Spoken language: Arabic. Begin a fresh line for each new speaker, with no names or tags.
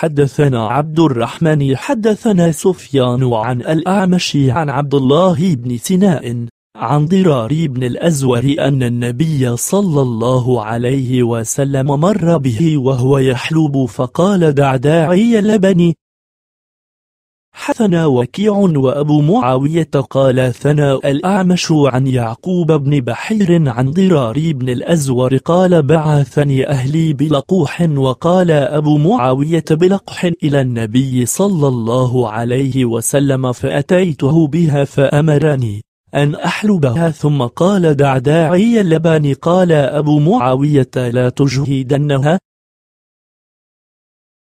حدثنا عبد الرحمن حدثنا سفيان عن الأعمش عن عبد الله بن سناء عن ضرار بن الأزور أن النبي صلى الله عليه وسلم مر به وهو يحلب فقال دع داعي لبني حثنا وكيع وأبو معاوية قال ثناء الأعمش عن يعقوب بن بحير عن ضرار بن الأزور قال بعثني أهلي بلقوح وقال أبو معاوية بلقح إلى النبي صلى الله عليه وسلم فأتيته بها فأمرني أن أحلبها ثم قال دع داعي اللبان قال أبو معاوية لا تجهدنها